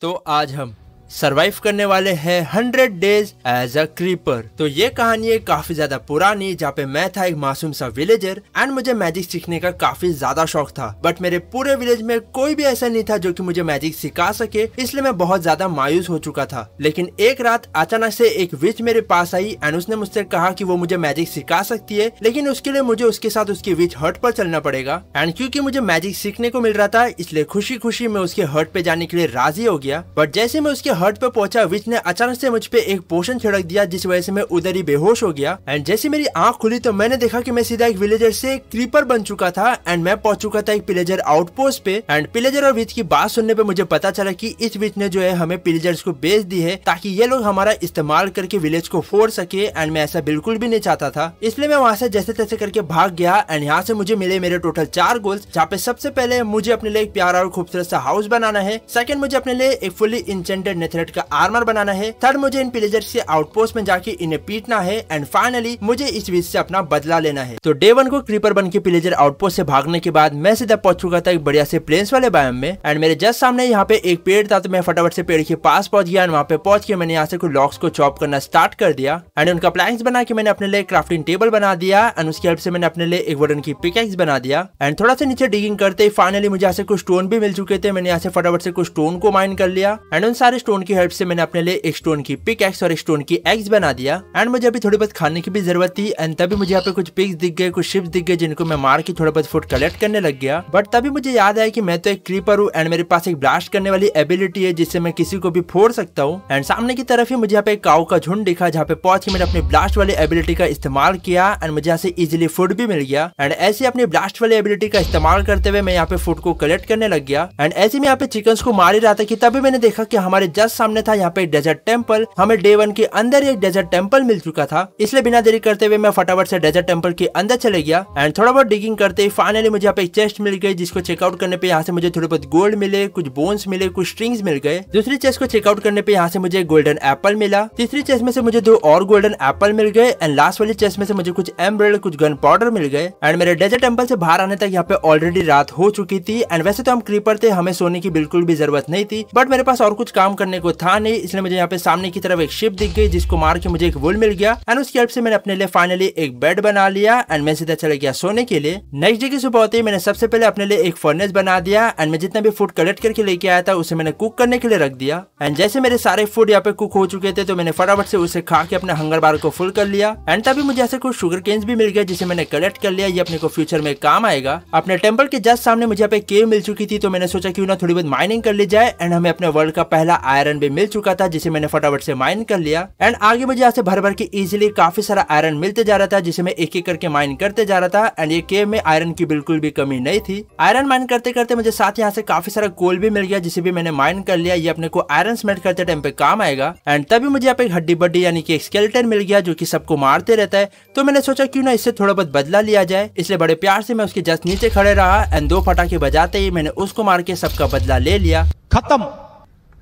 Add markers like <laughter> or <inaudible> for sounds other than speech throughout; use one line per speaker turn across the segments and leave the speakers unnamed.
तो आज हम सरवाइव करने वाले हैं hundred days as a creeper तो ये कहानी है काफी ज्यादा पुरानी जहाँ पे मैं था एक मासूम सा विलेजर एंड मुझे मैजिक सीखने का काफी ज्यादा शौक था बट मेरे पूरे विलेज में कोई भी ऐसा नहीं था जो कि मुझे मैजिक सिखा सके इसलिए मैं बहुत ज्यादा मायूस हो चुका था लेकिन एक रात अचानक से एक विच मेरे पास आई एंड उसने मुझसे कहा की वो मुझे मैजिक सिखा सकती है लेकिन उसके लिए मुझे उसके साथ उसकी विच हर्ट पर चलना पड़ेगा एंड क्यूँकी मुझे मैजिक सीखने को मिल रहा था इसलिए खुशी खुशी मैं उसके हर्ट पे जाने के लिए राजी हो गया बट जैसे मैं उसके हट पर पहुंचा विच ने अचानक से मुझ पे एक पोषण छिड़क दिया जिस वजह से मैं उधर ही बेहोश हो गया एंड जैसे मेरी आंख खुली तो मैंने देखा कि मैं सीधा एक विलेजर से क्रीपर बन चुका था एंड मैं पहुंच चुका था एक पिलेजर आउटपोस्ट पे एंड पिलेजर और विच की बात सुनने पे मुझे पता चला की इस विच ने जो है हमें पिलेजर्स को बेच दी है ताकि ये लोग हमारा इस्तेमाल करके विलेज को फोड़ सके एंड मैं ऐसा बिल्कुल भी नहीं चाहता था इसलिए मैं वहाँ से जैसे तैसे करके भाग गया एंड यहाँ से मुझे मिले मेरे टोटल चार गोल्स जहाँ पे सबसे पहले मुझे अपने लिए एक प्यारा और खूबसूरत सा हाउस बनाना है सेकंड मुझे अपने लिए एक फुली इंचेंटेड अपने का आर्मर बनाना है थर्ड मुझे इन पिलेजर से आउटपोस्ट में जाके इन्हें पीटना है एंड फाइनली मुझे इस बीच से अपना बदला लेना है तो डे वन को क्रीपर बन के पिलेजर आउटपोस्ट से भागने के बाद मैं सीधा पहुंच चुका था एक बढ़िया से प्लेन्स वाले बायम में एंड मेरे जस्ट सामने यहाँ पे एक पेड़ था तो मैं फटाफट से पेड़ के पास पहुंच गया एंड वहाँ पे पहुंच के मैंने यहाँ से कुछ लॉक्स को चॉप करना स्टार्ट कर दिया एंड उनका प्लैंक्स बना के मैंने अपने लिए क्राफ्टिंग टेबल बना दिया एंड उसके हेल्प से मैंने अपने लिए एक वर्डन की पिकेक्स बना दिया एंड थोड़ा सा नीचे डिगिंग करते फाइनली मुझे यहाँ से कुछ स्टोन भी मिल चुके थे मैंने यहाँ से फटाफट से कुछ स्टोन को माइन कर लिया एंड उन सारे स्टोन स्टोन की हेल्प से मैंने अपने लिए एक स्टोन की पिक एक्स और स्टोन की एक्स बना दिया एंड मुझे अभी थोड़ी बहुत खाने की भी जरूरत थी एंड तभी मुझे यहाँ पे कुछ पिक्स दिख गए कुछ शिप्स दिख गए जिनको मैं मार के थोड़ा बहुत फूड कलेक्ट करने लग गया बट तभी मुझे याद आया कि मैं तो एक क्रीपर हूँ एंड मेरे पास एक ब्लास्ट करने वाली एबिलिटी है जिससे मैं किसी को भी फोड़ सकता हूँ एंड सामने की तरफ ही मुझे यहाँ पे काउ का झुंड दिखा जहाँ पे पहुंच के मैंने अपने ब्लास्ट वाली एबिलिटी का इस्तेमाल किया एंड मुझे यहाँ से इजिली फूड भी मिल गया एंड ऐसे अपनी ब्लास्ट वाली एबिलिटी का इस्तेमाल करते हुए मैं यहाँ पे फूड को कलेक्ट करने लग गया एंड ऐसे में यहाँ पे चिकन को मार ही रहा था कि तभी मैंने देखा कि हमारे जस्ट जस्ट सामने था यहाँ पे डेजर्ट टेम्पल हमें डे वन के अंदर एक डेजर्ट टेम्पल मिल चुका था इसलिए बिना देरी करते हुए मैं फटाफट से डेजर्ट टेम्पल के अंदर चले गया एंड थोड़ा बहुत डिगिंग करते ही फाइनली मुझे यहाँ पे चेस्ट मिल गई जिसको चेकआउट करने पे यहाँ से मुझे थोड़े बहुत गोल्ड मिले कुछ बोन्स मिले कुछ स्ट्रिंग्स मिल गए दूसरी चेस्ट को चेकआउट करने पे यहाँ से मुझे गोल्डन एप्पल मिला तीसरी चेस्ट में से मुझे दो और गोल्डन एप्पल मिल गए एंड लास्ट वाली चेस्ट में से मुझे कुछ एम्ब्रेड कुछ गन पाउडर मिल गए एंड मेरे डेजर्ट टेम्पल से बाहर आने तक यहाँ पे ऑलरेडी रात हो चुकी थी एंड वैसे तो हम क्रीपर थे हमें सोने की बिल्कुल भी जरूरत नहीं थी बट मेरे पास और कुछ काम करने करने को था नहीं इसलिए मुझे यहाँ पे सामने की तरफ एक शिप दिख गई जिसको मार के मुझे एक वुल मिल गया एंड उसकी हेल्प से मैंने अपने लिए फाइनली एक बेड बना लिया एंड मैं सीधा चला गया सोने के लिए नेक्स्ट डे की सुबह होती मैंने सबसे पहले अपने लिए एक फर्नेस बना दिया एंड मैं जितना भी फूड कलेक्ट करके लेके आया था उसे मैंने कुक करने के लिए रख दिया एंड जैसे मेरे सारे फूड यहाँ पे कुक हो चुके थे तो मैंने फटाफट से उसे खा के अपने हंगर बार को फुल कर लिया एंड तभी मुझे ऐसे कुछ शुगर केन्स भी मिल गया जिसे मैंने कलेक्ट कर लिया ये अपने को फ्यूचर में काम आएगा अपने टेम्पल के जस्ट सामने मुझे यहाँ पे केव मिल चुकी थी तो मैंने सोचा क्यों ना थोड़ी बहुत माइनिंग कर ली जाए एंड हमें अपने वर्ल्ड का पहला आयरन भी मिल चुका था जिसे मैंने फटाफट से माइन कर लिया एंड आगे मुझे यहाँ से भर भर के इजिली काफी सारा आयरन मिलते जा रहा था जिसे मैं एक एक करके माइन करते जा रहा था एंड ये केव में आयरन की बिल्कुल भी कमी नहीं थी आयरन माइन करते करते मुझे साथ यहाँ से काफी सारा कोल भी मिल गया जिसे भी मैंने माइन कर लिया ये अपने को आयरन स्मेट करते टाइम पे काम आएगा एंड तभी मुझे यहाँ पे एक हड्डी बड्डी यानी कि स्केलेटन मिल गया जो कि सबको मारते रहता है तो मैंने सोचा क्यों ना इससे थोड़ा बहुत बदला लिया जाए इसलिए बड़े प्यार से मैं उसके जस्ट नीचे खड़े रहा एंड दो फटाखे बजाते ही मैंने उसको मार के सबका बदला ले लिया खत्म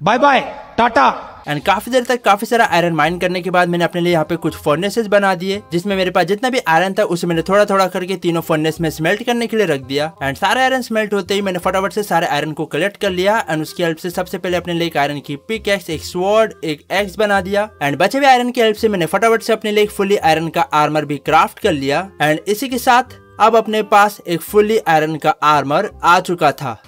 बाय बाय टाटा एंड काफी देर तक काफी सारा आयरन माइन करने के बाद मैंने अपने लिए यहाँ पे कुछ फर्नेसेस बना दिए जिसमें मेरे पास जितना भी आयरन था उसे मैंने थोड़ा थोड़ा करके तीनों फर्नेस में स्मेल्ट करने के लिए रख दिया एंड सारे आयरन स्मेल्ट होते ही मैंने फटाफट से सारे आयरन को कलेक्ट कर लिया एंड उसकी हेल्प से सबसे पहले अपने लिए आयरन की पिक एक्स एक स्वर्ड एक एक्स बना दिया एंड बचे हुए आयरन की हेल्प से मैंने फटाफट से अपने लिए फुली आयरन का आर्मर भी क्राफ्ट कर लिया एंड इसी के साथ अब अपने पास एक फुली आयरन का आर्मर आ चुका था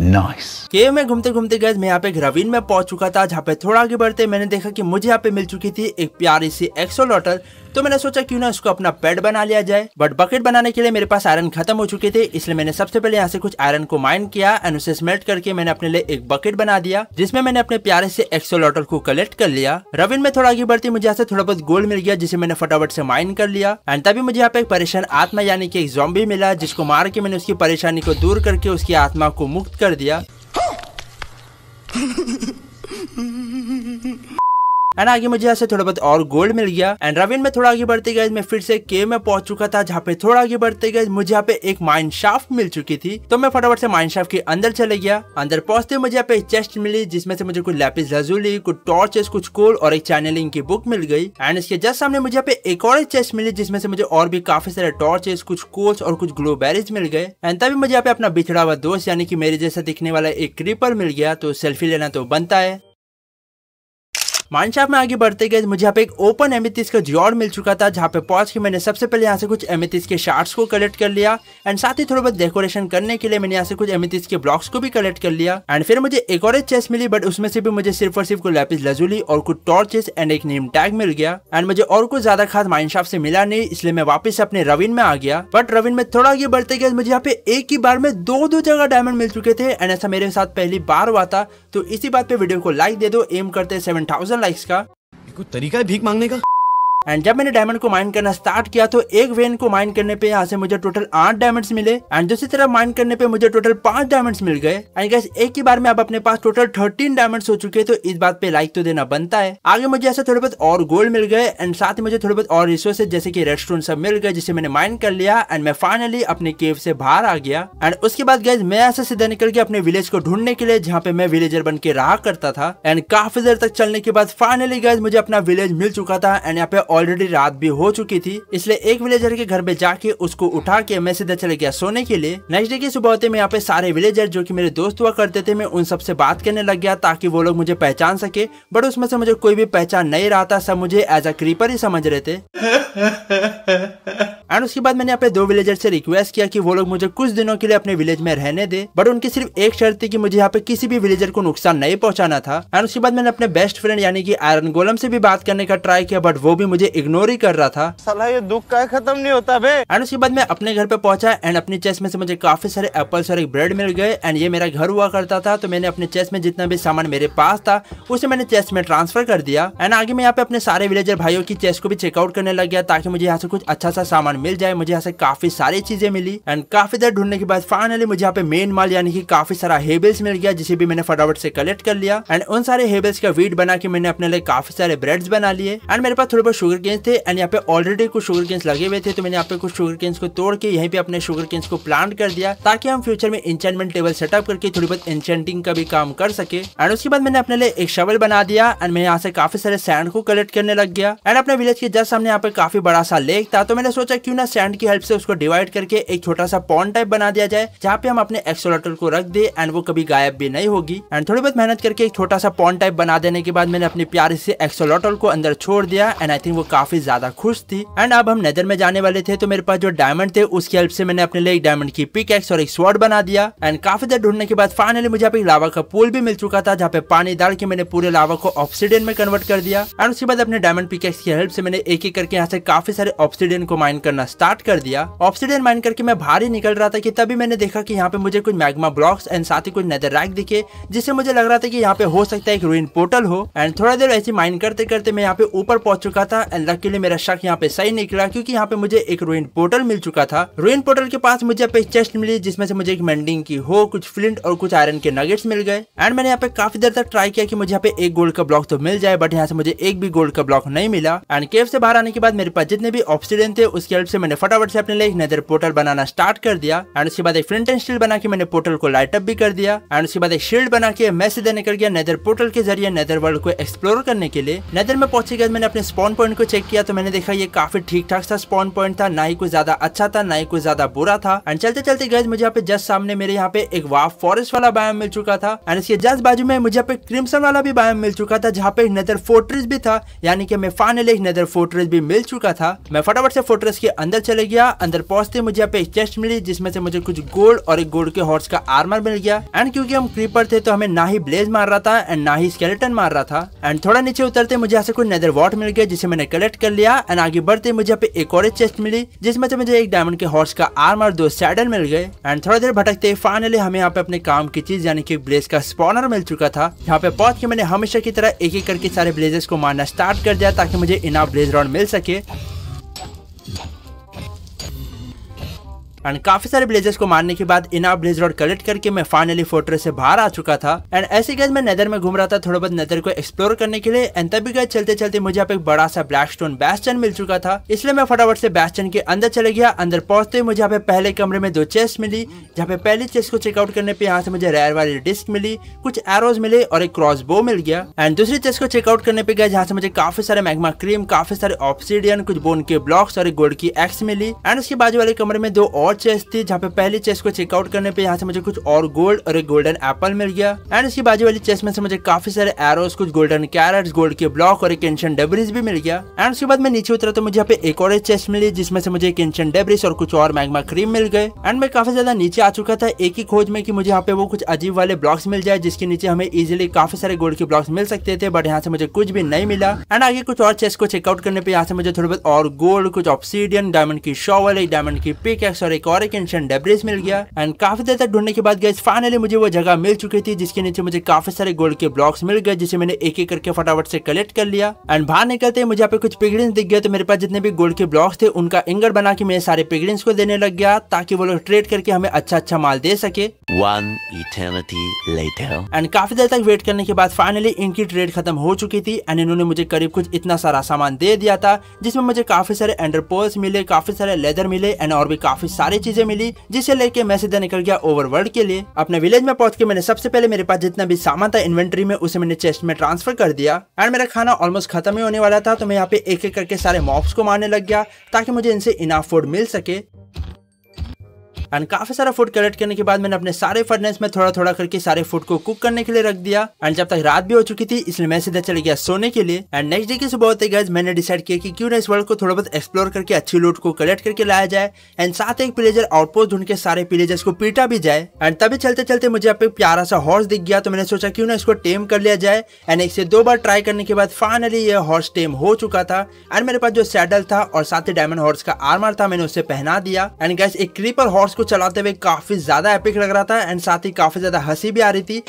नाइस केव में घूमते घूमते गए मैं यहाँ पे ग्रवीन में पहुंच चुका था जहाँ पे थोड़ा आगे बढ़ते मैंने देखा कि मुझे यहाँ पे मिल चुकी थी एक प्यारी सी एक्सोलॉटर तो मैंने सोचा क्यों ना इसको अपना पेड बना लिया जाए बट बकेट बनाने के लिए मेरे पास आयरन खत्म हो चुके थे इसलिए मैंने सबसे पहले यहाँ से कुछ आयरन को माइन किया एंड उसे स्मेल्ट करके मैंने अपने लिए एक बकेट बना दिया जिसमें मैंने अपने प्यारे से एक्सोलॉटर को कलेक्ट कर लिया रविन में थोड़ा आगे बढ़ती मुझे यहाँ से थोड़ा बहुत गोल्ड मिल गया जिसे मैंने फटाफट से माइन कर लिया एंड तभी मुझे यहाँ पे एक परेशान आत्मा यानी कि एक जॉम्बी मिला जिसको मार के मैंने उसकी परेशानी को दूर करके उसकी आत्मा को मुक्त कर दिया <laughs> एंड आगे मुझे यहाँ से थोड़ा बहुत और गोल्ड मिल गया एंड रविन में थोड़ा आगे बढ़ते गए मैं फिर से केव में पहुंच चुका था जहाँ पे थोड़ा आगे बढ़ते गए मुझे यहाँ पे एक माइन शाफ्ट मिल चुकी थी तो मैं फटाफट से माइन शाफ्ट के अंदर चले गया अंदर पहुंचते मुझे यहाँ पे चेस्ट मिली जिसमें से मुझे कुछ लैपिस रजूली कुछ टॉर्चेस कुछ कोल और एक चैनलिंग की बुक मिल गई एंड इसके जस्ट सामने मुझे यहाँ पे एक और चेस्ट मिली जिसमें से मुझे और भी काफी सारे टॉर्चेस कुछ कोल्स और कुछ ग्लो बैरिज मिल गए एंड तभी मुझे यहाँ पे अपना बिछड़ा हुआ दोस्त यानी कि मेरे जैसा दिखने वाला एक क्रीपर मिल गया तो सेल्फी लेना तो बनता है माइनशाफ्ट में आगे बढ़ते गए मुझे यहाँ पे एक ओपन एमिथिस e का जियोर मिल चुका था जहाँ पे पॉज के मैंने सबसे पहले यहाँ से कुछ एमिथिस e के शार्ट्स को कलेक्ट कर लिया एंड साथ ही थोड़ा बहुत डेकोरेशन करने के लिए मैंने यहाँ से कुछ एमिथिस e के ब्लॉक्स को भी कलेक्ट कर लिया एंड फिर मुझे एक और चेस मिली बट उसमें से भी मुझे सिर्फ और सिर्फ लैपिस लजूली और कुछ टॉर्चेस एंड एक नेम टैग मिल गया एंड मुझे और कुछ ज्यादा खास माइनशाफ्ट से मिला नहीं इसलिए मैं वापस अपने रविन में आ गया बट रविन में थोड़ा आगे बढ़ते गए मुझे यहाँ पे एक ही बार में दो दो जगह डायमंड मिल चुके थे एंड ऐसा मेरे साथ पहली बार हुआ था तो इसी बात पे वीडियो को लाइक दे दो एम करते सेवन थाउजेंड लाइक्स का कोई तरीका है भीख मांगने का एंड जब मैंने डायमंड को माइन करना स्टार्ट किया तो एक वेन को माइन करने पे यहाँ से मुझे टोटल आठ डायमंड मिले एंड दूसरी तरफ माइन करने पे मुझे टोटल पांच डायमंड मिल गए एंड गैस एक ही बार में आप अपने पास टोटल थर्टीन डायमंड हो चुके हैं तो इस बात पे लाइक तो देना बनता है आगे मुझे ऐसे थोड़े बहुत और गोल्ड मिल गए एंड साथ ही मुझे थोड़े बहुत और रिसोर्सेज जैसे की रेस्टोरेंट सब मिल गए जिसे मैंने माइन कर लिया एंड मैं फाइनली अपने केव से बाहर आ गया एंड उसके बाद गैस मैं ऐसे सीधा निकल के अपने विलेज को ढूंढने के लिए जहाँ पे मैं विलेजर बन के रहा करता था एंड काफी देर तक चलने के बाद फाइनली गैस मुझे अपना विलेज मिल चुका था एंड यहाँ पे ऑलरेडी रात भी हो चुकी थी इसलिए एक विलेजर के घर में जाके उसको उठा के मैं सीधा चले गया सोने के लिए नेक्स्ट डे की सुबह होते मैं यहाँ पे सारे विलेजर जो की मेरे दोस्त हुआ करते थे मैं उन सबसे बात करने लग गया ताकि वो लोग मुझे पहचान सके बट उसमें से मुझे कोई भी पहचान नहीं रहा था सब मुझे एज अ क्रीपर ही समझ रहे थे <laughs> एंड उसके बाद मैंने अपने दो विलेजर से रिक्वेस्ट किया कि वो लोग मुझे कुछ दिनों के लिए अपने विलेज में रहने दे बट उनकी सिर्फ एक शर्त थी कि मुझे यहाँ पे किसी भी विलेजर को नुकसान नहीं पहुंचाना था एंड उसके बाद मैंने अपने बेस्ट फ्रेंड यानी कि आयरन गोलम से भी बात करने का ट्राई किया बट वो भी मुझे इग्नोर ही कर रहा था सलाह ये दुख का खत्म नहीं होता भे एंड उसके बाद मैं अपने घर पे पहुंचा एंड अपने चेस में से मुझे काफी सारे एप्पल्स और एक ब्रेड मिल गए एंड ये मेरा घर हुआ करता था तो मैंने अपने चेस्ट में जितना भी सामान मेरे पास था उसे मैंने चेस्ट में ट्रांसफर कर दिया एंड आगे मैं यहाँ पे अपने सारे विलेजर भाइयों की चेस्ट को भी चेकआउट करने लग गया ताकि मुझे यहाँ से कुछ अच्छा सा सामान मिल जाए मुझे यहाँ से काफी सारी चीजें मिली एंड काफी देर ढूंढने के बाद फाइनली मुझे यहाँ पे मेन माल यानी कि काफी सारा हेबल्स मिल गया जिसे भी मैंने फटाफट से कलेक्ट कर लिया एंड उन सारे हेबल्स का वीट बना के मैंने अपने लिए काफी सारे ब्रेड बना लिए एंड मेरे पास थोड़े बहुत शुगर केन्स थे एंड यहाँ पे ऑलरेडी कुछ शुगर केन्स लगे हुए थे तो मैंने यहाँ पे कुछ शुगर केन्स को तोड़ के यहीं पे अपने शुगर केन्स को प्लांट कर दिया ताकि हम फ्यूचर में इंचमेंट टेबल सेटअप करके थोड़ी बहुत इंचेंटिंग का भी काम कर सके एंड उसके बाद मैंने अपने लिए एक शवल बना दिया एंड मैं यहाँ से काफी सारे सैंड को कलेक्ट करने लग गया एंड अपने विलेज के जस्ट सामने यहाँ पे काफी बड़ा सा लेक था तो मैंने सोचा क्यों क्यों सैंड की हेल्प से उसको डिवाइड करके एक छोटा सा पॉन्ड टाइप बना दिया जाए जहाँ पे हम अपने एक्सोलोटल को रख दे एंड वो कभी गायब भी नहीं होगी एंड थोड़ी बहुत मेहनत करके एक छोटा सा पॉन्ड टाइप बना देने के बाद मैंने अपनी प्यारी से एक्सोलोटल को अंदर छोड़ दिया एंड आई थिंक वो काफी ज्यादा खुश थी एंड अब हम नेदर में जाने वाले थे तो मेरे पास जो डायमंड थे उसकी हेल्प से मैंने अपने लिए एक डायमंड की पिक और एक स्वॉर्ड बना दिया एंड काफी देर ढूंढने के बाद फाइनली मुझे यहाँ लावा का पुल भी मिल चुका था जहाँ पे पानी डाल के मैंने पूरे लावा को ऑक्सीडेंट में कन्वर्ट कर दिया एंड उसके बाद अपने डायमंड पिकेक्स की हेल्प से मैंने एक एक करके यहाँ से काफी सारे ऑक्सीडेंट को माइन कर करना स्टार्ट कर दिया ऑप्सीडियन माइन करके मैं बाहर ही निकल रहा था कि तभी मैंने देखा कि यहाँ पे मुझे कुछ मैग्मा ब्लॉक्स एंड साथ ही कुछ नेदर रैक दिखे जिससे मुझे लग रहा था कि यहाँ पे हो सकता है एक रूइन पोर्टल हो एंड थोड़ा देर ऐसी माइन करते करते मैं यहाँ पे ऊपर पहुंच चुका था एंड लकीली मेरा शक यहाँ पे सही निकला क्यूँकी यहाँ पे मुझे एक रूइन पोर्टल मिल चुका था रूइन पोर्टल के पास मुझे यहाँ पे चेस्ट मिली जिसमें से मुझे एक मेंडिंग की हो कुछ फ्लिंट और कुछ आयरन के नगेट्स मिल गए एंड मैंने यहाँ पे काफी देर तक ट्राई किया कि मुझे यहाँ पे एक गोल्ड का ब्लॉक तो मिल जाए बट यहाँ से मुझे एक भी गोल्ड का ब्लॉक नहीं मिला एंड केव से बाहर आने के बाद मेरे पास जितने भी ऑप्सीडेंट थे उसके हेल्प से मैंने फटाफट से अपने लिए एक नजर पोर्टल बनाना स्टार्ट कर दिया एंड उसके बाद एक फ्रंट एंड स्टील बना के मैंने पोर्टल को लाइटअप भी कर दिया एंड उसके बाद एक शील्ड बना के मैसेज देने कर गया नेदर पोर्टल के जरिए नेदर वर्ल्ड को एक्सप्लोर करने के लिए नेदर में पहुंचे गए मैंने अपने स्पॉन पॉइंट को चेक किया तो मैंने देखा ये काफी ठीक ठाक सा स्पॉन पॉइंट था ना ही कुछ ज्यादा अच्छा था ना ही कुछ ज्यादा बुरा था एंड चलते चलते गए मुझे यहाँ पे जस्ट सामने मेरे यहाँ पे एक वाफ फॉरेस्ट वाला बायम मिल चुका था एंड इसके जस्ट बाजू में मुझे यहाँ पे क्रिमसन वाला भी बायम मिल चुका था जहाँ पे एक नेदर फोर्ट्रेस भी था यानी कि मैं फाइनली एक नेदर फोर्ट्रेस भी मिल चुका था मैं फटाफट से फोर्ट्रेस के अंदर चले गया अंदर पहुंचते मुझे यहाँ पे चेस्ट मिली जिसमें से मुझे कुछ गोल्ड और एक गोल्ड के हॉर्स का आर्मर मिल गया एंड क्योंकि हम क्रीपर थे तो हमें ना ही ब्लेज मार रहा था एंड ना ही स्केलेटन मार रहा था एंड थोड़ा नीचे उतरते मुझे यहाँ से कुछ नेदर वॉट मिल गया जिसे मैंने कलेक्ट कर लिया एंड आगे बढ़ते मुझे यहाँ पे एक और चेस्ट मिली जिसमें से मुझे एक डायमंड के हॉर्स का आर्म और दो सैडल मिल गए एंड थोड़ा देर भटकते फाइनली हमें यहाँ पे अपने काम की चीज यानी कि ब्लेज का स्पॉनर मिल चुका था यहाँ पे पहुंच के मैंने हमेशा की तरह एक एक करके सारे ब्लेजेस को मारना स्टार्ट कर दिया ताकि मुझे इना ब्लेज रॉड मिल सके एंड काफी सारे ब्लेजर्स को मारने के बाद इना ब्लेजर और कलेक्ट करके मैं फाइनली फोर्ट्रेस से बाहर आ चुका था एंड ऐसे गैस मैं नेदर में घूम रहा था थोड़ा बहुत नेदर को एक्सप्लोर करने के लिए एंड तभी गए चलते चलते मुझे आप एक बड़ा सा ब्लैक स्टोन बैस्टन मिल चुका था इसलिए मैं फटाफट से बैस्टन के अंदर चले गया अंदर पहुंचते ही मुझे यहाँ पे पहले कमरे में दो चेस्ट मिली जहाँ पे पहली चेस्ट को चेकआउट करने पे यहाँ से मुझे रेयर वाली डिस्क मिली कुछ एरोज मिले और एक क्रॉस बो मिल गया एंड दूसरी चेस्ट को चेकआउट करने पे गया जहाँ से मुझे काफी सारे मैगमा क्रीम काफी सारे ऑप्सीडियन कुछ बोन के ब्लॉक्स और एक गोल्ड की एक्स मिली एंड उसके बाजू वाले कमरे में दो और और चेस्ट थी जहाँ पे पहले चेस्ट को चेकआउट करने पे यहाँ से मुझे कुछ और गोल्ड और एक गोल्डन एप्पल मिल गया एंड इसकी बाजू वाली चेस्ट में से मुझे काफी सारे एरोस कुछ गोल्डन कैरेट गोल्ड के ब्लॉक और एक एंशन डेब्रिज भी मिल गया एंड उसके बाद मैं नीचे उतरा तो मुझे यहाँ पे एक और चेस्ट मिली जिसमें से मुझे एक एंशन डेब्रिज और कुछ और मैगमा क्रीम मिल गए एंड मैं काफी ज्यादा नीचे आ चुका था एक ही खोज में की मुझे यहाँ पे वो कुछ अजीब वाले ब्लॉक्स मिल जाए जिसके नीचे हमें इजिली काफी सारे गोल्ड के ब्लॉक्स मिल सकते थे बट यहाँ से मुझे कुछ भी नहीं मिला एंड आगे कुछ और चेस्ट को चेकआउट करने पे यहाँ से मुझे थोड़ा बहुत और गोल्ड कुछ ऑप्सीडियन डायमंड की शॉवल एक डायमंड की पिक और एक और एक एंशियन डेब्रेज मिल गया एंड काफी देर तक ढूंढने के बाद गए फाइनली मुझे वो जगह मिल चुकी थी जिसके नीचे मुझे काफी सारे गोल्ड के ब्लॉक्स मिल गए जिसे मैंने एक एक करके फटाफट से कलेक्ट कर लिया एंड बाहर निकलते ही मुझे यहाँ पे कुछ पिगड़िन दिख गया तो मेरे पास जितने भी गोल्ड के ब्लॉक्स थे उनका इंगर बना के मैं सारे पिगड़िन्स को देने लग गया ताकि वो लोग ट्रेड करके हमें अच्छा अच्छा माल दे सके एंड काफी देर तक वेट करने के बाद फाइनली इनकी ट्रेड खत्म हो चुकी थी एंड इन्होंने मुझे करीब कुछ इतना सारा सामान दे दिया था जिसमें मुझे काफी सारे एंडरपोल्स मिले काफी सारे लेदर मिले एंड और भी काफी सारे सारी चीजें मिली जिसे लेके मैं सीधा निकल गया वर्ल्ड के लिए अपने विलेज में पहुंच के मैंने सबसे पहले मेरे पास जितना भी सामान था इन्वेंट्री में उसे मैंने चेस्ट में ट्रांसफर कर दिया एंड मेरा खाना ऑलमोस्ट खत्म ही होने वाला था तो मैं यहाँ पे एक एक करके सारे मॉप्स को मारने लग गया ताकि मुझे इनसे इनाफ फूड मिल सके एंड काफी सारा फूड कलेक्ट करने के बाद मैंने अपने सारे फर्नेस में थोड़ा थोड़ा करके सारे फूड को कुक करने के लिए रख दिया एंड जब तक रात भी हो चुकी थी इसलिए मैं सीधा चले गया सोने के लिए एंड नेक्स्ट डे की सुबह होते गए मैंने डिसाइड किया कि क्यों ना इस वर्ल्ड को थोड़ा बहुत एक्सप्लोर करके अच्छी लूट को कलेक्ट करके लाया जाए एंड साथ एक प्लेजर आउटपोस्ट ढूंढ के सारे प्लेजर्स को पीटा भी जाए एंड तभी चलते चलते मुझे अब एक प्यारा सा हॉर्स दिख गया तो मैंने सोचा क्यों ना इसको टेम कर लिया जाए एंड एक से दो बार ट्राई करने के बाद फाइनली ये हॉर्स टेम हो चुका था एंड मेरे पास जो सैडल था और साथ ही डायमंड हॉर्स का आर्मर था मैंने उसे पहना दिया एंड गैस एक क्रीपर हॉर्स को को चलाते हुए काफी ज्यादा एपिक लग रहा था एंड साथ ही काफी ज्यादा हंसी भी आ रही थी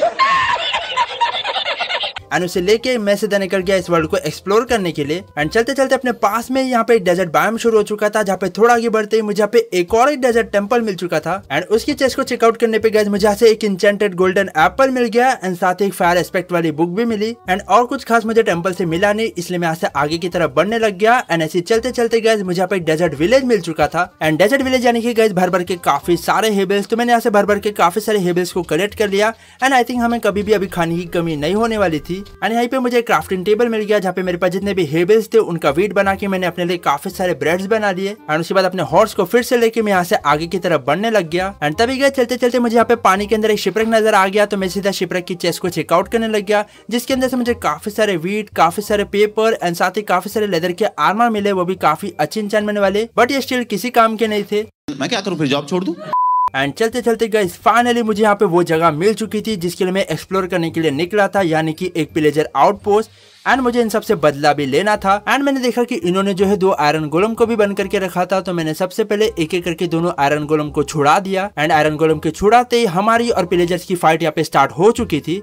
एंड उसे लेके मैं से निकल गया इस वर्ल्ड को एक्सप्लोर करने के लिए एंड चलते चलते अपने पास में यहाँ पे एक डेजर्ट बायम शुरू हो चुका था जहाँ पे थोड़ा आगे बढ़ते ही मुझे यहाँ पे एक और एक डेजर्ट टेम्पल मिल चुका था एंड उसकी चेस्ट को चेकआउट करने पे गए मुझे यहाँ से एक इंचेंटेड गोल्डन एप्पल मिल गया एंड साथ ही एक फायर एस्पेक्ट वाली बुक भी मिली एंड और कुछ खास मुझे टेम्पल से मिला नहीं इसलिए मैं यहाँ से आगे की तरफ बढ़ने लग गया एंड ऐसे चलते चलते गए मुझे यहाँ पे डेजर्ट विलेज मिल चुका था एंड डेजर्ट विलेज यानी कि गए भर भर के काफी सारे हेबल्स तो मैंने यहाँ से भर भर के काफी सारे हेबल्स को कलेक्ट कर लिया एंड आई थिंक हमें कभी भी अभी खाने की कमी नहीं होने वाली थी एंड यहाँ पे मुझे क्राफ्टिंग टेबल मिल गया जहाँ पे मेरे पास जितने भी हेबल्स थे उनका वेट बना के मैंने अपने लिए काफी सारे ब्रेड्स बना लिए एंड उसके बाद अपने हॉर्स को फिर से लेके मैं यहाँ से आगे की तरफ बढ़ने लग गया एंड तभी गए चलते चलते मुझे यहाँ पे पानी के अंदर एक शिपरक नजर आ गया तो मैं सीधा शिपरक की चेस्ट को चेकआउट करने लग गया जिसके अंदर से मुझे काफी सारे वीट काफी सारे पेपर एंड साथ ही काफी सारे लेदर के आर्मा मिले वो भी काफी अच्छे इंचानमेंट वाले बट ये स्टिल किसी काम के नहीं थे मैं क्या करूँ फिर जॉब छोड़ दू एंड चलते चलते गाइज फाइनली मुझे यहाँ पे वो जगह मिल चुकी थी जिसके लिए मैं एक्सप्लोर करने के लिए निकला था यानी कि एक प्लेजर आउटपोस्ट एंड मुझे इन सबसे बदला भी लेना था एंड मैंने देखा कि इन्होंने जो है दो आयरन गोलम को भी बंद करके रखा था तो मैंने सबसे पहले एक एक करके दोनों आयरन गोलम को छुड़ा दिया एंड आयरन गोलम के छुड़ाते ही हमारी और प्लेजर्स की फाइट यहाँ पे स्टार्ट हो चुकी थी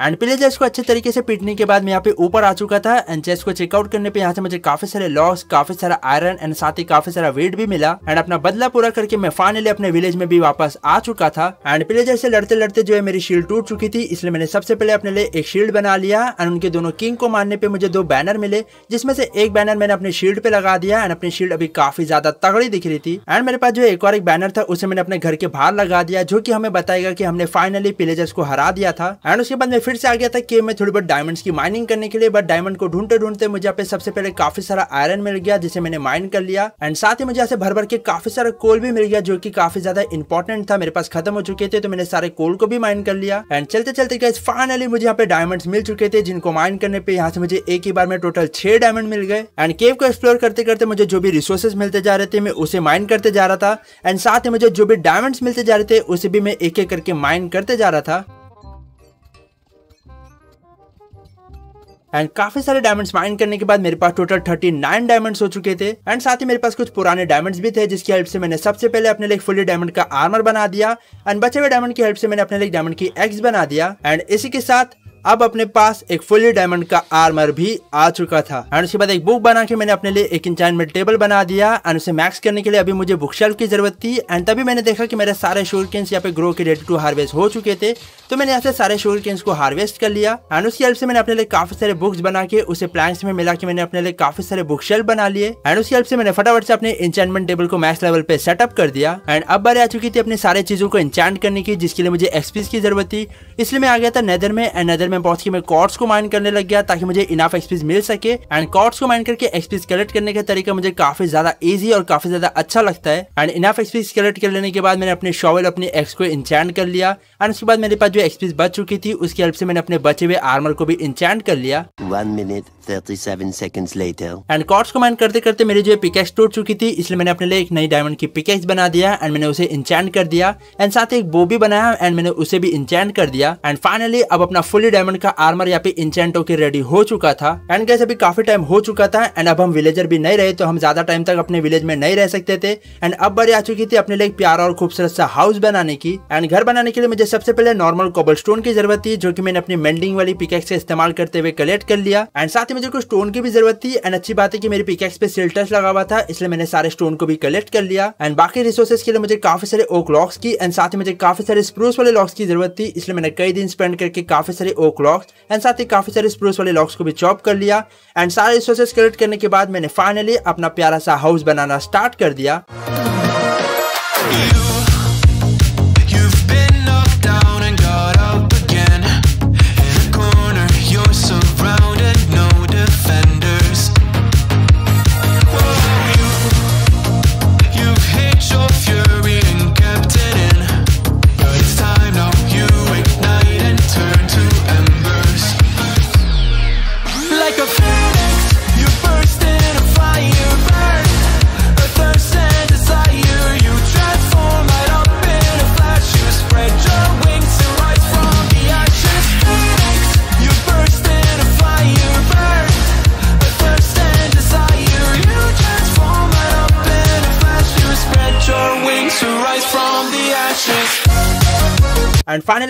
एंड पहले चेस को अच्छे तरीके से पीटने के बाद मैं यहाँ पे ऊपर आ चुका था एंड चेस को चेकआउट करने पे यहाँ से मुझे काफी सारे लॉस काफी सारा आयरन एंड साथ ही काफी सारा वेट भी मिला एंड अपना बदला पूरा करके मैं फाइनली अपने विलेज में भी वापस आ चुका था एंड पहले से लड़ते लड़ते जो है मेरी शील्ड टूट चुकी थी इसलिए मैंने सबसे पहले अपने लिए एक शील्ड बना लिया एंड उनके दोनों किंग को मारने पे मुझे दो बैनर मिले जिसमें से एक बैनर मैंने अपने शील्ड पे लगा दिया एंड अपनी शील्ड अभी काफी ज्यादा तगड़ी दिख रही थी एंड मेरे पास जो एक और एक बैनर था उसे मैंने अपने घर के बाहर लगा दिया जो की हमें बताएगा की हमने फाइनली पिलेजर्स को हरा दिया था एंड उसके बाद फिर से आ गया था केव में थोड़ी बहुत डायमंड्स की माइनिंग करने के लिए बट डायमंड को ढूंढते ढूंढते मुझे यहाँ पे सबसे पहले काफी सारा आयरन मिल गया जिसे मैंने माइन कर लिया एंड साथ ही मुझे यहाँ से भर भर के काफी सारा कोल भी मिल गया जो की काफी ज्यादा इंपॉर्टेंट था मेरे पास खत्म हो चुके थे तो मैंने सारे कोल को भी माइन कर लिया एंड चलते चलते गए फाइनली मुझे यहाँ पे डायमंड मिल चुके थे जिनको माइन करने पे यहाँ से मुझे एक ही बार में टोटल छह डायमंड मिल गए एंड केव को एक्सप्लोर करते करते मुझे जो भी रिसोर्सेस मिलते जा रहे थे मैं उसे माइन करते जा रहा था एंड साथ ही मुझे जो भी डायमंड्स मिलते जा रहे थे उसे भी मैं एक एक करके माइन करते जा रहा था एंड काफी सारे डायमंड्स माइन करने के बाद मेरे पास टोटल थर्टी नाइन डायमंड्स हो चुके थे एंड साथ ही मेरे पास कुछ पुराने डायमंड्स भी थे जिसकी हेल्प से मैंने सबसे पहले अपने लिए फुली डायमंड का आर्मर बना दिया एंड बचे हुए डायमंड की हेल्प से मैंने अपने लिए डायमंड की एक्स बना दिया एंड इसी के साथ अब अपने पास एक फुली डायमंड का आर्मर भी आ चुका था एंड उसके बाद एक बुक बना के मैंने अपने लिए एक इंचाइनमेंट टेबल बना दिया एंड उसे मैक्स करने के लिए अभी मुझे बुक शेल्फ की जरूरत थी एंड तभी मैंने देखा कि मेरे सारे शोरकिन्स यहाँ पे ग्रो के रेट टू हार्वेस्ट हो चुके थे तो मैंने यहाँ से सारे शोरकिन्स को हार्वेस्ट कर लिया एंड उसकी हेल्प से मैंने अपने लिए काफी सारे बुक्स बना के उसे प्लांट्स में मिला के मैंने अपने लिए काफी सारे बुक शेल्फ बना लिए एंड उसकी हेल्प से मैंने फटाफट से अपने इंचाइनमेंट टेबल को मैक्स लेवल पे सेटअप कर दिया एंड अब बारी आ चुकी थी अपनी सारे चीजों को इंचाइन करने की जिसके लिए मुझे एक्सपीस की जरूरत थी इसलिए मैं आ गया था नदर में एंड नदर में मैं बहुत ही मैं कॉर्ड्स को माइन करने लग गया ताकि मुझे इनाफ एक्सपीस मिल सके एंड कॉर्ड्स को माइन करके एक्सपीस कलेक्ट करने का तरीका मुझे काफी ज्यादा ईजी और काफी ज्यादा अच्छा लगता है एंड इनाफ एक्सपीस कलेक्ट कर लेने के बाद मैंने अपने शॉवल अपने एक्स को इंचैंड कर लिया एंड उसके बाद मेरे पास जो एक्सपीस बच चुकी थी उसकी हेल्प से मैंने अपने बचे हुए आर्मर को भी इंचैंड कर लिया एंड को माइन करते करते मेरी जो पिकेक्स टूट चुकी थी इसलिए मैंने अपने लिए एक नई डायमंड की पिकेक्स बना दिया एंड मैंने उसे इंचैंड कर दिया एंड साथ ही एक बो भी बनाया एंड मैंने उसे भी इंचैंड कर दिया एंड फाइनली अब अपना फुली डायमंड का आर्मर यहाँ पे इंचेंटो के रेडी हो चुका था एंड गैस अभी काफी टाइम हो चुका था एंड अब हम विलेजर भी नहीं रहे तो हम ज्यादा टाइम तक अपने विलेज में नहीं रह सकते थे एंड अब बारी आ चुकी थी अपने लिए प्यारा और खूबसूरत सा हाउस बनाने की एंड घर बनाने के लिए मुझे सबसे पहले नॉर्मल कोबल स्टोन की जरूरत थी जो की मैंने अपनी मेल्डिंग वाली पिकेक्स का इस्तेमाल करते हुए कलेक्ट कर लिया एंड साथ ही मुझे कुछ स्टोन की भी जरूरत थी एंड अच्छी बात है की मेरी पिकेक्स पे सिल्टर्स लगा हुआ था इसलिए मैंने सारे स्टोन को भी कलेक्ट कर लिया एंड बाकी रिसोर्सेस के लिए मुझे काफी सारे ओक लॉक्स की एंड साथ ही मुझे काफी सारे स्प्रूस वाले लॉक्स की जरूरत थी इसलिए मैंने कई दिन स्पेंड करके काफी सारे ओक लॉक्स एंड साथ ही काफ़ी सारे स्प्रूस वाले लॉक्स को भी चॉप कर लिया एंड सारे रिसोर्सेस कलेक्ट करने के बाद मैंने फाइनली अपना प्यारा सा हाउस बनाना स्टार्ट कर दिया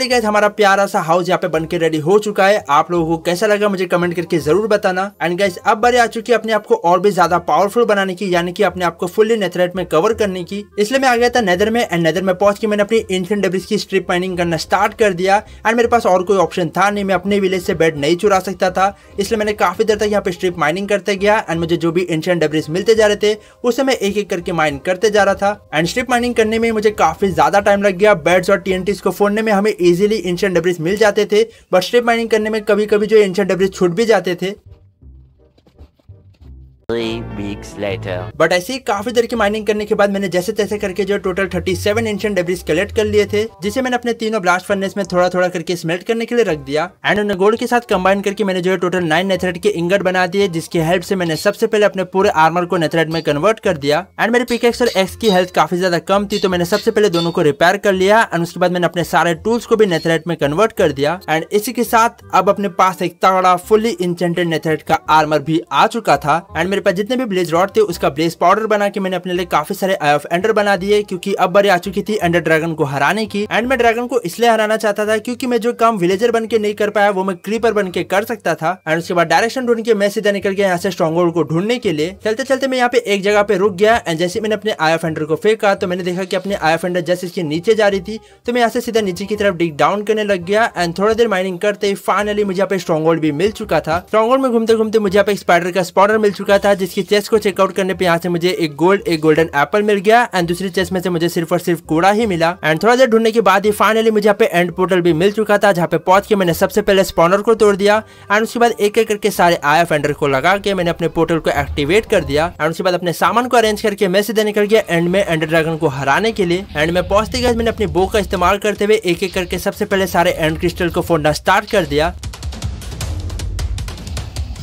फाइनली गए हमारा प्यारा सा हाउस यहाँ पे बन के रेडी हो चुका है आप लोगों को कैसा लगा मुझे कमेंट करके जरूर बताना एंड गैस अब बारी आ चुकी है अपने आपको और भी ज्यादा पावरफुल बनाने की यानी कि अपने आपको फुल्ली नेथराइट में कवर करने की इसलिए मैं आ गया था नेदर में एंड नेदर में पहुंच के मैंने अपनी एंशियन डेब्रिज की स्ट्रिप माइनिंग करना स्टार्ट कर दिया एंड मेरे पास और कोई ऑप्शन था नहीं मैं अपने विलेज से बेड नहीं चुरा सकता था इसलिए मैंने काफी देर तक यहाँ पे स्ट्रिप माइनिंग करते गया एंड मुझे जो भी इंशियन डेब्रिज मिलते जा रहे थे उसे मैं एक एक करके माइन करते जा रहा था एंड स्ट्रिप माइनिंग करने में मुझे काफी ज्यादा टाइम लग गया बेड्स और टीएनटीज को फोड़ने में हमें इजीली एंशियन डब्रिज मिल जाते थे बट स्ट्रिप माइनिंग करने में कभी कभी जो एंशियन डब्रिज छूट भी जाते थे बट ऐसे ही काफी देर की माइनिंग करने के बाद मैंने जैसे तैसे करके जो total 37 seven ancient debris collect कर लिए थे जिसे मैंने अपने तीनों ब्लास्ट फर्नेस में थोड़ा थोड़ा करके स्मेल्ट करने के लिए रख दिया एंड उन्हें गोल्ड के साथ कंबाइन करके मैंने जो है टोटल नाइन नेथरेट के इंगट बना दिए जिसकी हेल्प से मैंने सबसे पहले अपने पूरे आर्मर को नेथरेट में कन्वर्ट कर दिया एंड मेरे पिकेक्स और एक्स की हेल्थ काफी ज्यादा कम थी तो मैंने सबसे पहले दोनों को रिपेयर कर लिया एंड उसके बाद मैंने अपने सारे टूल्स को भी नेथरेट में कन्वर्ट कर दिया एंड इसी के साथ अब अपने पास एक तगड़ा फुली इंचेंटेड नेथरेट का आर्मर भी आ चुका था एंड मेरे पास जितने भी ब्लेज रॉड थे उसका ब्लेज पाउडर बना के मैंने अपने लिए काफी सारे आई ऑफ एंडर बना दिए क्योंकि अब बारी आ चुकी थी एंडर ड्रैगन को हराने की एंड मैं ड्रैगन को इसलिए हराना चाहता था क्योंकि मैं जो काम विलेजर बन के नहीं कर पाया वो मैं क्रीपर बन के कर सकता था एंड उसके बाद डायरेक्शन ढूंढ के मैं सीधा निकल गया यहाँ से स्ट्रॉन्ग को ढूंढने के लिए चलते चलते मैं यहाँ पे एक जगह पे रुक गया एंड जैसे मैंने अपने आई ऑफ एंडर को फेंका तो मैंने देखा कि अपने आई ऑफ एंडर जैसे इसके नीचे जा रही थी तो मैं यहाँ से सीधा नीचे की तरफ डिग डाउन करने लग गया एंड थोड़ा देर माइनिंग करते फाइनली मुझे यहाँ पे स्ट्रॉन्ग भी मिल चुका था स्ट्रॉन्ग में घूमते घूमते मुझे यहाँ पे स्पाइडर का स्पॉडर मिल चुका था था जिसकी चेस्ट को चेकआउट करने पे यहाँ से मुझे एक गोल्ड एक गोल्डन एप्पल मिल गया एंड दूसरी चेस्ट में से मुझे सिर्फ और सिर्फ कूड़ा ही मिला एंड थोड़ा देर ढूंढने के बाद ही फाइनली मुझे यहाँ पे एंड पोर्टल भी मिल चुका था जहाँ पे पहुंच के मैंने सबसे पहले स्पॉनर को तोड़ दिया एंड उसके बाद एक एक करके सारे आया फेंडर को लगा के मैंने अपने पोर्टल को एक्टिवेट कर दिया एंड उसके बाद अपने सामान को अरेंज करके मैसेज देने कर गया एंड में एंड ड्रैगन को हराने के लिए एंड में पहुंचते गए मैंने अपनी बो का इस्तेमाल करते हुए एक एक करके सबसे पहले सारे एंड क्रिस्टल को फोड़ना स्टार्ट कर दिया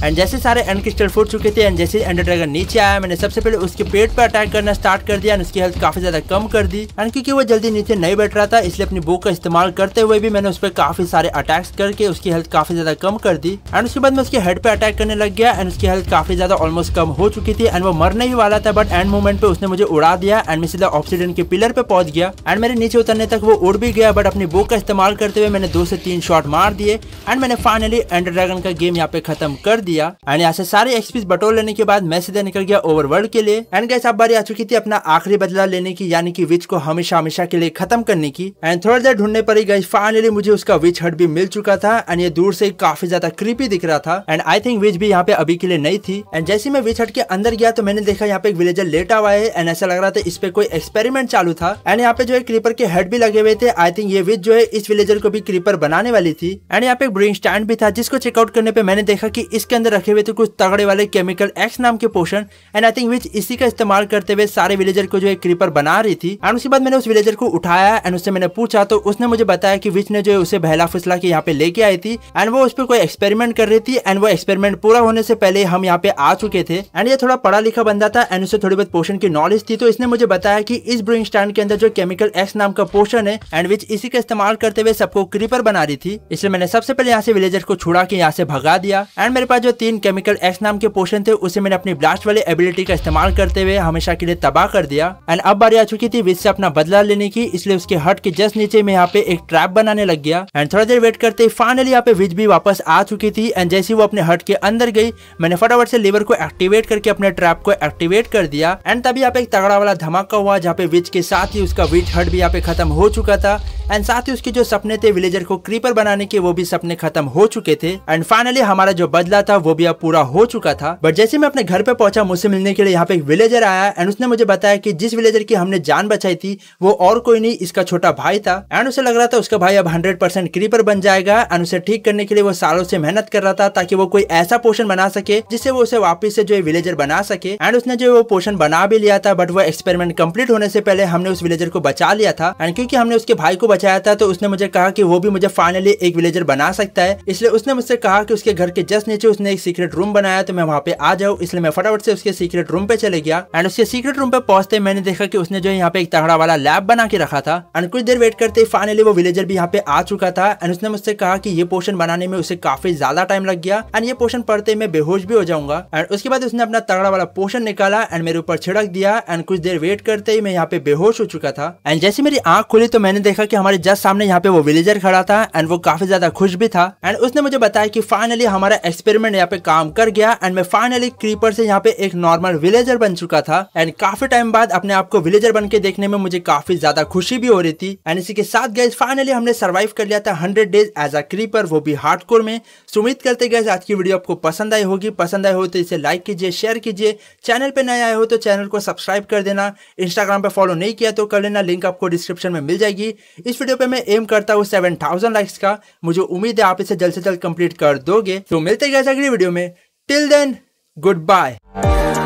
एंड जैसे सारे एंड क्रिस्टल फूट चुके थे एंड जैसे एंडर ड्रैगन नीचे आया मैंने सबसे पहले उसके पेट पर अटैक करना स्टार्ट कर दिया एंड उसकी हेल्थ काफी ज्यादा कम कर दी एंड क्योंकि वो जल्दी नीचे नहीं बैठ रहा था इसलिए अपनी बुक का इस्तेमाल करते हुए भी मैंने उस पर काफी सारे अटैक्स करके उसकी हेल्थ काफी ज्यादा कम कर दी एंड उसके बाद मैं उसके हेड पे अटैक करने लग गया एंड उसकी हेल्थ काफी ज्यादा ऑलमोस्ट कम हो चुकी थी एंड वो मरने ही वाला था बट एंड मोमेंट पे उसने मुझे उड़ा दिया एंड मैं सीधा ऑक्सीडेंट के पिलर पे पहुंच गया एंड मेरे नीचे उतरने तक वो उड़ भी गया बट अपनी बुक का इस्तेमाल करते हुए मैंने दो से तीन शॉट मार दिए एंड मैंने फाइनली एंडर ड्रैगन का गेम यहाँ पे खत्म कर दिया दिया एंड यहाँ से सारे एक्सपीस बटोर लेने के बाद मैं सीधा निकल गया ओवर वर्ल्ड के लिए एंड गैस अब बारी आ चुकी थी अपना आखिरी बदला लेने की यानी की विच को हमेशा हमेशा के लिए खत्म करने की एंड थोड़ा देर ढूंढने पर ही गई फाइनली मुझे उसका विच हट भी मिल चुका था एंड ये दूर से काफी ज्यादा कृपी दिख रहा था एंड आई थिंक विच भी यहाँ पे अभी के लिए नहीं थी एंड जैसे मैं विच हट के अंदर गया तो मैंने देखा यहाँ पे एक विलेजर लेटा हुआ है एंड ऐसा लग रहा था इस पे कोई एक्सपेरिमेंट चालू था एंड यहाँ पे जो है क्रीपर के हेड भी लगे हुए थे आई थिंक ये विच जो है इस विलेजर को भी क्रीपर बनाने वाली थी एंड यहाँ पे एक ब्रिंग स्टैंड भी था जिसको चेकआउट करने पे मैंने देखा की इसके उसके अंदर रखे हुए थे कुछ तगड़े वाले केमिकल एक्स नाम के पोषण एंड आई थिंक विच इसी का इस्तेमाल करते हुए सारे विलेजर को जो एक क्रीपर बना रही थी एंड उसके बाद मैंने उस विलेजर को उठाया एंड उससे मैंने पूछा तो उसने मुझे बताया कि विच ने जो है उसे बहला फुसला के यहाँ पे लेके आई थी एंड वो उस पर कोई एक्सपेरिमेंट कर रही थी एंड वो एक्सपेरिमेंट पूरा होने से पहले हम यहाँ पे आ चुके थे एंड ये थोड़ा पढ़ा लिखा बंदा था एंड उसे थोड़ी बहुत पोषण की नॉलेज थी तो इसने मुझे बताया कि इस ब्रुइंग स्टैंड के अंदर जो केमिकल एक्स नाम का पोषण है एंड विच इसी का इस्तेमाल करते हुए सबको क्रीपर बना रही थी इसलिए मैंने सबसे पहले यहाँ से विलेजर को छुड़ा के यहाँ से भगा दिया एंड मेरे पास जो तीन केमिकल एक्स नाम के पोषण थे उसे मैंने अपनी ब्लास्ट वाले एबिलिटी का इस्तेमाल करते हुए हमेशा के लिए तबाह कर दिया एंड अब बारी आ चुकी थी विज से अपना बदला लेने की इसलिए उसके हट के जस्ट नीचे में यहाँ पे एक ट्रैप बनाने लग गया एंड थोड़ा देर वेट करते फाइनली यहाँ पे विज भी वापस आ चुकी थी एंड जैसे वो अपने हट के अंदर गई मैंने फटाफट से लीवर को एक्टिवेट करके अपने ट्रैप को एक्टिवेट कर दिया एंड तभी यहाँ पे एक तगड़ा वाला धमाका हुआ जहाँ पे विज के साथ ही उसका विज हट भी यहाँ पे खत्म हो चुका था एंड साथ ही उसके जो सपने थे विलेजर को क्रीपर बनाने के वो भी सपने खत्म हो चुके थे एंड फाइनली हमारा जो बदला था था वो भी अब पूरा हो चुका था बट जैसे मैं अपने घर पे पहुंचा मुझसे मिलने के लिए यहाँ पे एक विलेजर आया एंड उसने मुझे बताया कि जिस विलेजर की हमने जान बचाई थी वो और कोई नहीं इसका छोटा भाई था एंड उसे लग रहा था उसका भाई अब हंड्रेड परसेंट क्रीपर बन जाएगा एंड उसे ठीक करने के लिए वो सालों से मेहनत कर रहा था ताकि वो कोई ऐसा पोषण बना सके जिससे वो उसे वापिस से जो है विलेजर बना सके एंड उसने जो वो पोषण बना भी लिया था बट वो एक्सपेरिमेंट कम्प्लीट होने से पहले हमने उस विलेजर को बचा लिया था एंड क्योंकि हमने उसके भाई को बचाया था तो उसने मुझे कहा कि वो भी मुझे फाइनली एक विलेजर बना सकता है इसलिए उसने मुझसे कहा कि उसके घर के जस्ट नीचे उसने उसने एक सीक्रेट रूम बनाया तो मैं वहाँ पे आ जाऊँ इसलिए मैं फटाफट से उसके सीक्रेट रूम पे चले गया एंड उसके सीक्रेट रूम पे पहुंचते मैंने देखा कि उसने जो यहाँ पे एक तगड़ा वाला लैब बना के रखा था एंड कुछ देर वेट करते फाइनली वो विलेजर भी यहाँ पे आ चुका था एंड उसने मुझसे कहा कि ये पोर्शन बनाने में उसे काफी ज्यादा टाइम लग गया एंड ये पोर्शन पढ़ते मैं बेहोश भी हो जाऊंगा एंड उसके बाद उसने अपना तगड़ा वाला पोर्शन निकाला एंड मेरे ऊपर छिड़क दिया एंड कुछ देर वेट करते ही मैं यहाँ पे बेहोश हो चुका था एंड जैसे मेरी आंख खुली तो मैंने देखा कि हमारे जस्ट सामने यहाँ पे वो विलेजर खड़ा था एंड वो काफी ज्यादा खुश भी था एंड उसने मुझे बताया कि फाइनली हमारा एक्सपेरिमेंट एंड यहाँ पे काम कर गया एंड मैं फाइनली क्रीपर से यहाँ पे एक नॉर्मल विलेजर बन चुका था एंड काफी टाइम बाद अपने आप को विलेजर बन के देखने में मुझे काफी ज्यादा खुशी भी हो रही थी एंड इसी के साथ गैस फाइनली हमने सर्वाइव कर लिया था hundred days as a creeper वो भी हार्डकोर में सुमित करते गए आज की वीडियो आपको पसंद आई होगी पसंद आई हो तो इसे लाइक कीजिए शेयर कीजिए चैनल पे नए आए हो तो चैनल को सब्सक्राइब कर देना इंस्टाग्राम पे फॉलो नहीं किया तो कर लेना लिंक आपको डिस्क्रिप्शन में मिल जाएगी इस वीडियो पे मैं एम करता हूँ सेवन लाइक्स का मुझे उम्मीद है आप इसे जल्द से जल्द कंप्लीट कर दोगे तो मिलते गए अगली वीडियो में टिल देन गुड बाय